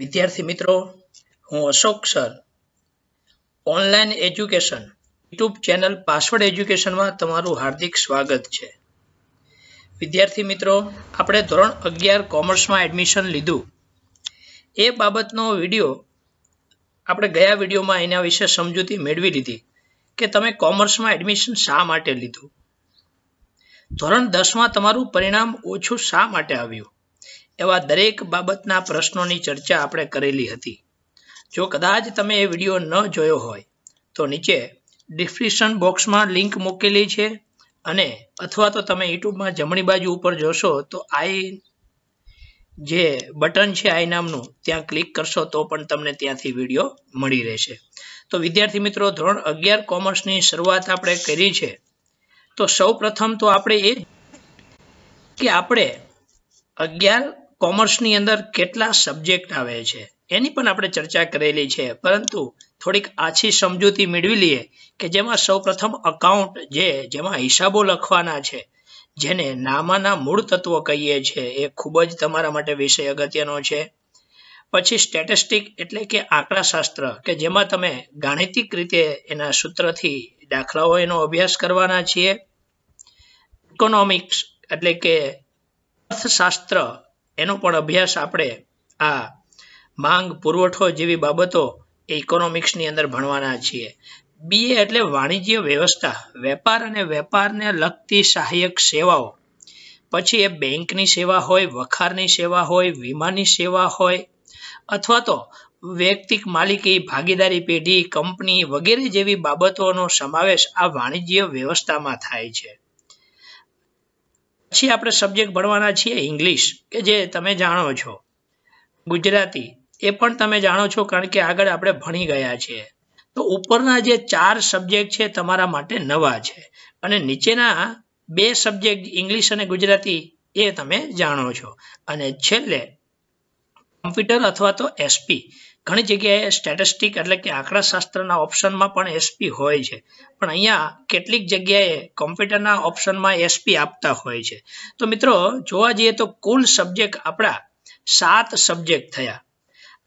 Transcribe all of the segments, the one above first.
વિદ્યાર્થી મિત્રો હું Ashok sir online education YouTube channel password એજ્યુકેશનમાં તમારું હાર્દિક સ્વાગત છે વિદ્યાર્થી મિત્રો આપણે ધોરણ અગિયાર કોમર્સમાં એડમિશન લીધું એ બાબતનો વિડીયો આપણે ગયા વિડીયોમાં એના વિશે સમજૂતી મેળવી લીધી કે તમે કોમર્સમાં એડમિશન શા માટે લીધું ધોરણ દસમાં તમારું પરિણામ ઓછું શા માટે આવ્યું એવા દરેક બાબતના પ્રશ્નોની ચર્ચા આપણે કરેલી હતી જો કદાચ તમે એ વિડીયો ન જોયો હોય તો નીચે ડિસ્ક્રિપ્શન બોક્સમાં લિંક મૂકેલી છે અને અથવા તો તમે યુટ્યુબમાં જમણી બાજુ ઉપર જોશો તો આઈ જે બટન છે આઈ નામનું ત્યાં ક્લિક કરશો તો પણ તમને ત્યાંથી વિડીયો મળી રહેશે તો વિદ્યાર્થી મિત્રો ધોરણ અગિયાર કોમર્સની શરૂઆત આપણે કરી છે તો સૌ પ્રથમ તો આપણે એ કે આપણે અગિયાર કોમર્સની અંદર કેટલા સબ્જેક્ટ આવે છે એની પણ આપણે ચર્ચા કરેલી છે પરંતુ થોડીક આછી સમજૂતી મેળવી લઈએ કે જેમાં સૌ પ્રથમ અકાઉન્ટ જે જેમાં હિસાબો લખવાના છે જેને નામાના મૂળ તત્વો કહીએ છીએ એ ખૂબ જ તમારા માટે વિષય અગત્યનો છે પછી સ્ટેટિસ્ટિક એટલે કે આંકડાશાસ્ત્ર કે જેમાં તમે ગાણિતિક રીતે એના સૂત્રથી દાખલાઓ એનો અભ્યાસ કરવાના છીએ ઇકોનોમિક્સ એટલે કે અર્થશાસ્ત્ર એનો પણ અભ્યાસ આપણે આ માંગ પુરવઠો જેવી બાબતો એ ઇકોનોમિક્સની અંદર ભણવાના છીએ બીએ એટલે વાણિજ્ય વ્યવસ્થા વેપાર અને વેપારને લગતી સહાયક સેવાઓ પછી એ બેંકની સેવા હોય વખારની સેવા હોય વીમાની સેવા હોય અથવા તો વૈયક્તિક માલિકી ભાગીદારી પેઢી કંપની વગેરે જેવી બાબતોનો સમાવેશ આ વાણિજ્ય વ્યવસ્થામાં થાય છે પછી આપણે સબ્જેક્ટ ભણવાના છીએ ઇંગ્લિશ કે જે તમે જાણો છો ગુજરાતી એ પણ તમે જાણો છો કારણ કે આગળ આપણે ભણી ગયા છીએ તો ઉપરના જે ચાર સબ્જેક્ટ છે તમારા માટે નવા છે અને નીચેના બે સબ્જેક્ટ ઇંગ્લિશ અને ગુજરાતી એ તમે જાણો છો અને છેલ્લે કમ્પ્યુટર અથવા તો એસપી ઘણી જગ્યાએ સ્ટેટિસ્ટિક એટલે કે આંકડાશાસ્ત્રના ઓપ્શનમાં પણ એસપી હોય છે પણ અહીંયા કેટલીક જગ્યાએ કોમ્પ્યુટરના ઓપ્શનમાં એસપી આપતા હોય છે તો મિત્રો જોવા જઈએ તો કુલ સબ્જેક્ટ આપણા સાત સબ્જેક્ટ થયા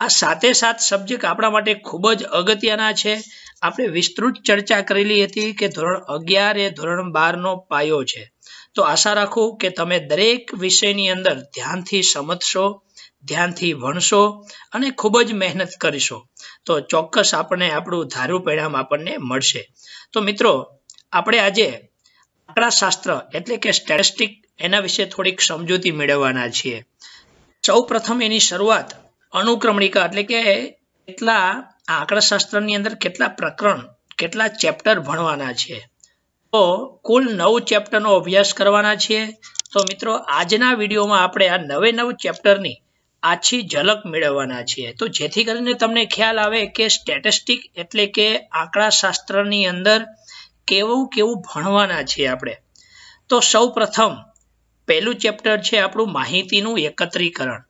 આ સાતે સાત સબ્જેક્ટ આપણા માટે ખૂબ જ અગત્યના છે આપણે વિસ્તૃત ચર્ચા કરેલી હતી કે ધોરણ અગિયાર એ ધોરણ બારનો પાયો છે તો આશા રાખું કે તમે દરેક વિષયની અંદર ધ્યાનથી સમજશો ધ્યાનથી ભણશો અને ખૂબ જ મહેનત કરીશો તો ચોક્કસ આપણને આપણું ધારું પરિણામ આપણને મળશે તો મિત્રો આપણે આજે આંકડાશાસ્ત્ર એટલે કે સ્ટેટિસ્ટિક એના વિશે થોડીક સમજૂતી મેળવવાના છીએ સૌ પ્રથમ એની શરૂઆત અનુક્રમણિકા એટલે કે કેટલા આંકડાશાસ્ત્રની અંદર કેટલા પ્રકરણ કેટલા ચેપ્ટર ભણવાના છે તો કુલ નવ ચેપ્ટરનો અભ્યાસ કરવાના છીએ તો મિત્રો આજના વિડીયોમાં આપણે આ નવે નવ ચેપ્ટરની આછી ઝલક મેળવવાના છીએ તો જેથી કરીને તમને ખ્યાલ આવે કે સ્ટેટિસ્ટિક એટલે કે આંકડાશાસ્ત્રની અંદર કેવું કેવું ભણવાના છીએ આપણે તો સૌ પ્રથમ પહેલું ચેપ્ટર છે આપણું માહિતીનું એકત્રીકરણ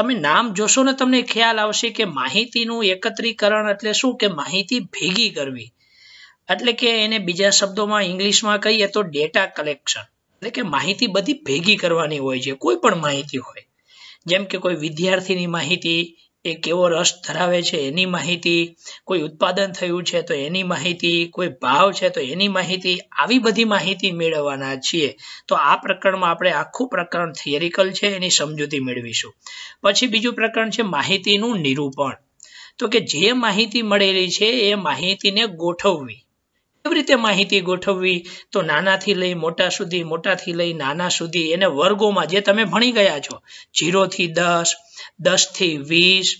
તમે નામ જોશો ને તમને ખ્યાલ આવશે કે માહિતીનું એકત્રીકરણ એટલે શું કે માહિતી ભેગી કરવી એટલે કે એને બીજા શબ્દોમાં ઇંગ્લિશમાં કહીએ તો ડેટા કલેક્શન એટલે કે માહિતી બધી ભેગી કરવાની હોય છે કોઈ પણ માહિતી હોય જેમ કે કોઈ વિદ્યાર્થીની માહિતી એ કેવો રસ ધરાવે છે એની માહિતી કોઈ ઉત્પાદન થયું છે તો એની માહિતી કોઈ ભાવ છે તો એની માહિતી આવી બધી માહિતી મેળવવાના છીએ તો આ પ્રકરણમાં આપણે આખું પ્રકરણ થિયરિકલ છે એની સમજૂતી મેળવીશું પછી બીજું પ્રકરણ છે માહિતીનું નિરૂપણ તો કે જે માહિતી મળેલી છે એ માહિતીને ગોઠવવી રીતે માહિતી ગોઠવવી તો નાનાથી લઈ મોટા સુધી મોટાથી લઈ નાના સુધી એને વર્ગોમાં જે તમે ભણી ગયા છો જીરોથી દસ દસથી વીસ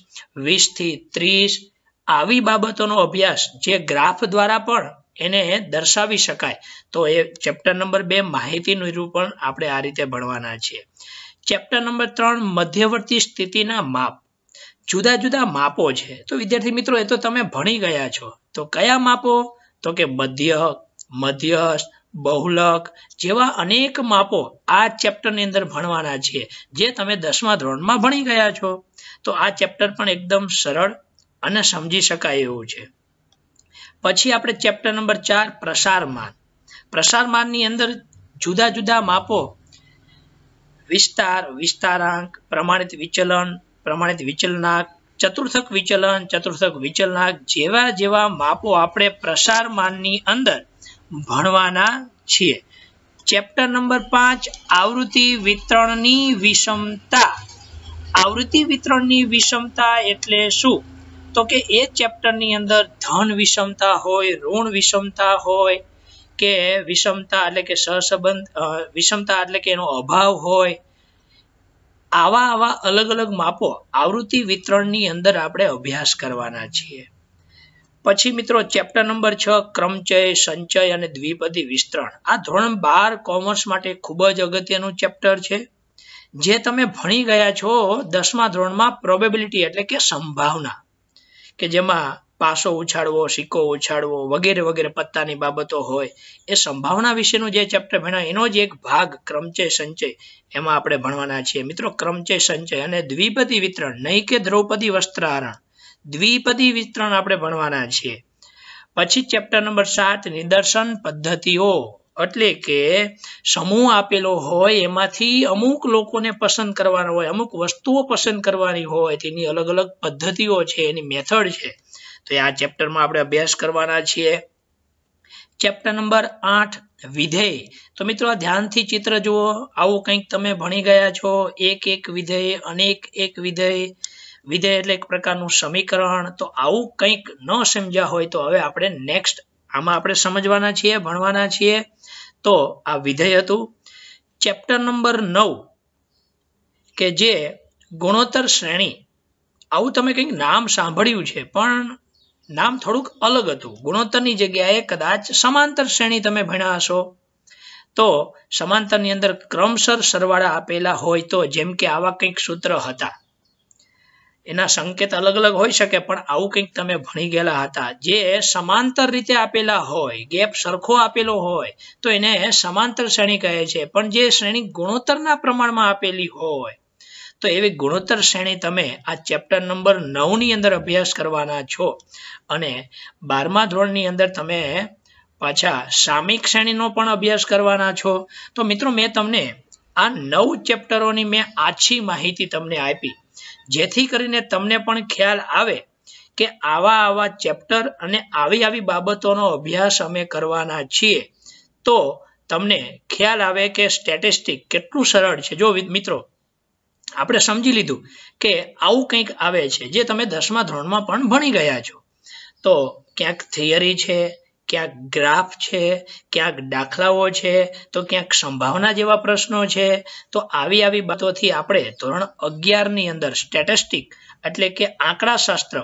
વીસથી ત્રીસ આવી બાબતોનો અભ્યાસ જે ગ્રાફ દ્વારા પણ એને દર્શાવી શકાય તો એ ચેપ્ટર નંબર બે માહિતી નિરૂપણ આપણે આ રીતે ભણવાના છીએ ચેપ્ટર નંબર ત્રણ મધ્યવર્તી સ્થિતિના માપ જુદા જુદા માપો છે તો વિદ્યાર્થી મિત્રો એ તો તમે ભણી ગયા છો તો કયા માપો તો કે મધ્ય મધ્યસ્થ બહુલક જેવા અનેક માપો આ ચેપ્ટરની અંદર ભણવાના છે જે તમે દસમા ધોરણમાં ભણી ગયા છો તો આ ચેપ્ટર પણ એકદમ સરળ અને સમજી શકાય એવું છે પછી આપણે ચેપ્ટર નંબર ચાર પ્રસારમાન પ્રસારમાનની અંદર જુદા જુદા માપો વિસ્તાર વિસ્તારાંક પ્રમાણિત વિચલન પ્રમાણિત વિચલનાંક ચતુર્થક વિચલન ચતુર્થક વિચલનાંક જેવા જેવા માપો આપણે પ્રસારમાનની અંદર ભણવાના છીએ ચેપ્ટર નંબર પાંચ આવૃત્તિ વિતરણની વિષમતા આવૃત્તિ વિતરણની વિષમતા એટલે શું તો કે એ ચેપ્ટરની અંદર ધન વિષમતા હોય ઋણ વિષમતા હોય કે વિષમતા એટલે કે સહસંબંધ વિષમતા એટલે કે એનો અભાવ હોય આવા આવા અલગ અલગ માપો આવૃત્તિ વિતરણની અંદર આપણે અભ્યાસ કરવાના છીએ પછી મિત્રો ચેપ્ટર નંબર છ ક્રમચય સંચય અને દ્વિપદી વિસ્તરણ આ ધોરણ બાર કોમર્સ માટે ખૂબ જ અગત્યનું ચેપ્ટર છે જે તમે ભણી ગયા છો દસમા ધોરણમાં પ્રોબેબિલિટી એટલે કે સંભાવના કે જેમાં પાસો ઉછાળવો સિક્કો ઉછાળવો વગેરે વગેરે પત્તાની બાબતો હોય એ સંભાવના વિશેનું જે ચેપ્ટર ભણ્યા એનો જ એક ભાગ ક્રમચય સંચય એમાં આપણે ભણવાના છીએ મિત્રો ક્રમચય સંચય અને દ્વિપદી વિતરણ નહીં કે દ્રૌપદી વસ્ત્રારણ દ્વિપદી વિતરણ આપણે ભણવાના છીએ પછી ચેપ્ટર નંબર સાત નિદર્શન પદ્ધતિઓ એટલે કે સમૂહ આપેલો હોય એમાંથી અમુક લોકોને પસંદ કરવાનો હોય અમુક વસ્તુઓ પસંદ કરવાની હોય તેની અલગ અલગ પદ્ધતિઓ છે એની મેથડ છે તો આ ચેપ્ટરમાં આપણે અભ્યાસ કરવાના છીએ ચેપ્ટર નંબર આઠ વિધેય તો મિત્રો ધ્યાનથી ચિત્ર જુઓ આવું કંઈક તમે ભણી ગયા છો એક એક વિધેય અનેક એક વિધેય વિધેય એટલે એક પ્રકારનું સમીકરણ તો આવું કંઈક ન સમજ્યા હોય તો હવે આપણે નેક્સ્ટ આમાં આપણે સમજવાના છીએ ભણવાના છીએ તો આ વિધેય હતું ચેપ્ટર નંબર નવ કે જે ગુણોત્તર શ્રેણી આવું તમે કંઈક નામ સાંભળ્યું છે પણ નામ થોડુંક અલગ હતું ગુણોત્તરની જગ્યાએ કદાચ સમાંતર શ્રેણી તમે ભણ્યા હશો તો સમાંતરની અંદર ક્રમસર સરવાળા આપેલા હોય તો જેમ કે આવા કંઈક સૂત્ર હતા એના સંકેત અલગ અલગ હોઈ શકે પણ આવું કંઈક તમે ભણી ગયેલા હતા જે સમાંતર રીતે આપેલા હોય ગેપ સરખો આપેલો હોય તો એને સમાંતર શ્રેણી કહે છે પણ જે શ્રેણી ગુણોત્તરના પ્રમાણમાં આપેલી હોય તો એવી ગુણોત્તર શ્રેણી તમે આ ચેપ્ટર નંબર નવની અંદર અભ્યાસ કરવાના છો અને બારમા ધોરણની અંદર તમે પાછા સામિક શ્રેણીનો પણ અભ્યાસ કરવાના છો તો મિત્રો મેં તમને આ નવ ચેપ્ટરોની મેં આછી માહિતી તમને આપી જેથી કરીને તમને પણ ખ્યાલ આવે કે આવા આવા ચેપ્ટર અને આવી આવી બાબતોનો અભ્યાસ અમે કરવાના છીએ તો તમને ખ્યાલ આવે કે સ્ટેટિસ્ટિક કેટલું સરળ છે જો મિત્રો આપણે સમજી લીધું કે આવું કંઈક આવે છે જે તમે દસમા ધોરણમાં પણ ભણી ગયા છો તો ક્યાંક થિયરી છે ક્યાંક ગ્રાફ છે ક્યાંક દાખલાઓ છે તો ક્યાંક સંભાવના જેવા પ્રશ્નો છે તો આવી આવી બાબતોથી આપણે ધોરણ અગિયારની અંદર સ્ટેટિસ્ટિક એટલે કે આંકડાશાસ્ત્ર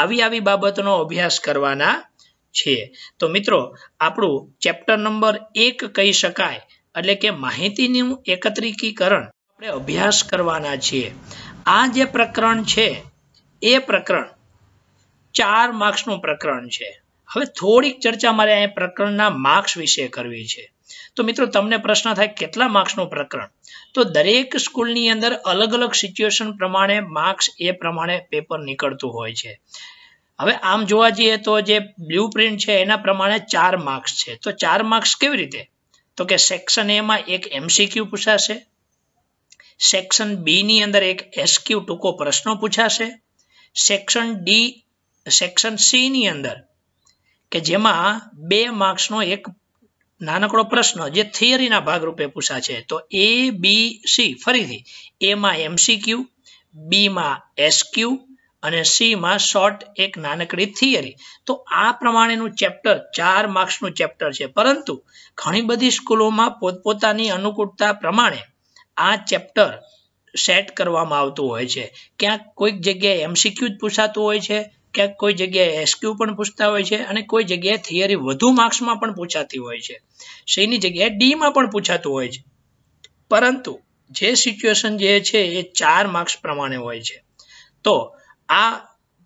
આવી આવી બાબતનો અભ્યાસ કરવાના છે તો મિત્રો આપણું ચેપ્ટર નંબર એક કહી શકાય એટલે કે માહિતીનું એકત્રિકીકરણ આપણે અભ્યાસ કરવાના છીએ આ જે પ્રકરણ છે એ પ્રકરણ ચાર માર્ક્સનું પ્રકરણ છે હવે થોડીક ચર્ચા મારે અહીંયા પ્રકરણના માર્ક્સ વિશે કરવી છે તો મિત્રો તમને પ્રશ્ન થાય કેટલા માર્ક્સનું પ્રકરણ તો દરેક સ્કૂલની અંદર અલગ અલગ સિચ્યુએશન પ્રમાણે માર્ક્સ એ પ્રમાણે પેપર નીકળતું હોય છે હવે આમ જોવા જઈએ તો જે બ્લુ પ્રિન્ટ છે એના પ્રમાણે ચાર માર્ક્સ છે તો ચાર માર્ક્સ કેવી રીતે તો કે સેક્શન એમાં એક એમસીક્યુ પૂછાશે સેક્શન બીની અંદર એક એસક્યુ ટૂંકો પ્રશ્નો પૂછાશે સેક્શન ડી સેક્શન સીની અંદર કે જેમાં બે માર્ક્સનો એક નાનકડો પ્રશ્ન જે થિયરીના ભાગરૂપે પૂછાશે તો એ બી સી ફરીથી એમાં એમસીક્યુ બીમાં એસક્યુ અને સીમાં શોર્ટ એક નાનકડી થિયરી તો આ પ્રમાણેનું ચેપ્ટર ચાર માર્ક્સનું ચેપ્ટર છે પરંતુ ઘણી બધી સ્કૂલોમાં પોતપોતાની અનુકૂળતા પ્રમાણે આ ચેપ્ટર સેટ કરવામાં આવતું હોય છે ક્યાંક કોઈક જગ્યાએ એમસીક્યુ જ પૂછાતું હોય છે ક્યાંક કોઈ જગ્યાએ એસક્યુ પણ પૂછતા હોય છે અને કોઈ જગ્યાએ થિયરી વધુ માર્ક્સમાં પણ પૂછાતી હોય છે સીની જગ્યાએ ડીમાં પણ પૂછાતું હોય છે પરંતુ જે સિચ્યુએશન જે છે એ ચાર માર્ક્સ પ્રમાણે હોય છે તો આ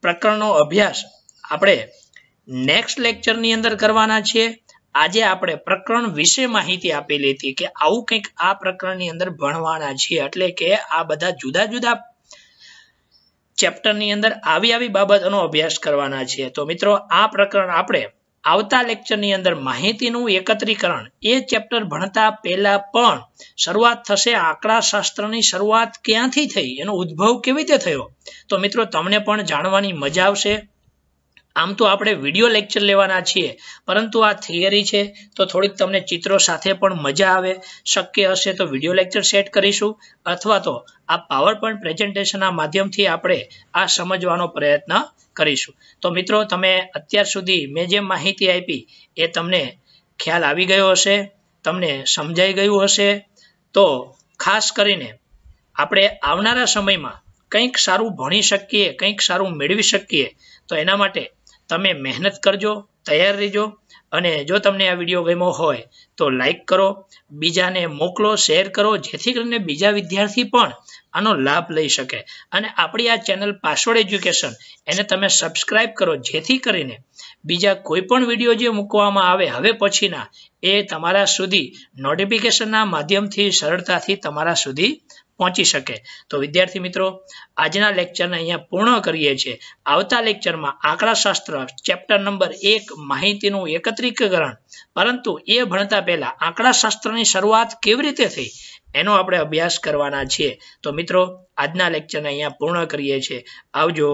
પ્રકરણનો અભ્યાસ આપણે નેક્સ્ટ લેક્ચરની અંદર કરવાના છીએ આજે આપણે પ્રકરણ વિશે માહિતી આપેલી હતી કે આવું કંઈક આ પ્રકરણની અંદર ભણવાના છીએ એટલે કે આ બધા જુદા જુદા ચેપ્ટરની અંદર આવી આવી બાબતોનો અભ્યાસ કરવાના છીએ તો મિત્રો આ પ્રકરણ આપણે આવતા લેક્ચરની અંદર માહિતીનું એકત્રીકરણ એ ચેપ્ટર ભણતા પહેલા પણ શરૂઆત થશે આંકડા શાસ્ત્રની શરૂઆત ક્યાંથી થઈ એનો ઉદ્ભવ કેવી રીતે થયો તો મિત્રો તમને પણ જાણવાની મજા આવશે આમ તો આપણે વિડીયો લેક્ચર લેવાના છીએ પરંતુ આ થિયરી છે તો થોડીક તમને ચિત્રો સાથે પણ મજા આવે શક્ય હશે તો વિડીયો લેક્ચર સેટ કરીશું અથવા તો આ પાવર પોઈન્ટ પ્રેઝન્ટેશનના માધ્યમથી આપણે આ સમજવાનો પ્રયત્ન કરીશું તો મિત્રો તમે અત્યાર સુધી મેં જે માહિતી આપી એ તમને ખ્યાલ આવી ગયો હશે તમને સમજાઈ ગયું હશે તો ખાસ કરીને આપણે આવનારા સમયમાં કંઈક સારું ભણી શકીએ કંઈક સારું મેળવી શકીએ તો એના માટે તમે મહેનત કરજો તૈયાર રહેજો અને જો તમને આ વિડીયો ગમ્યો હોય તો લાઇક કરો બીજાને મોકલો શેર કરો જેથી કરીને બીજા વિદ્યાર્થી પણ આનો લાભ લઈ શકે અને આપણી આ ચેનલ પાસવર્ડ એજ્યુકેશન એને તમે સબસ્ક્રાઇબ કરો જેથી કરીને બીજા કોઈ પણ વિડીયો જે મૂકવામાં આવે હવે પછીના એ તમારા સુધી નોટિફિકેશનના માધ્યમથી સરળતાથી તમારા સુધી પહોંચી શકે તો વિદ્યાર્થી મિત્રો આજના લેક્ચરને અહીંયા પૂર્ણ કરીએ છીએ આવતા લેક્ચરમાં આંકડાશાસ્ત્ર ચેપ્ટર નંબર એક માહિતીનું એકત્રીકરણ પરંતુ એ ભણતા પહેલા આંકડાશાસ્ત્રની શરૂઆત કેવી રીતે થઈ એનો આપણે અભ્યાસ કરવાના છીએ તો મિત્રો આજના લેક્ચરને અહીંયા પૂર્ણ કરીએ છીએ આવજો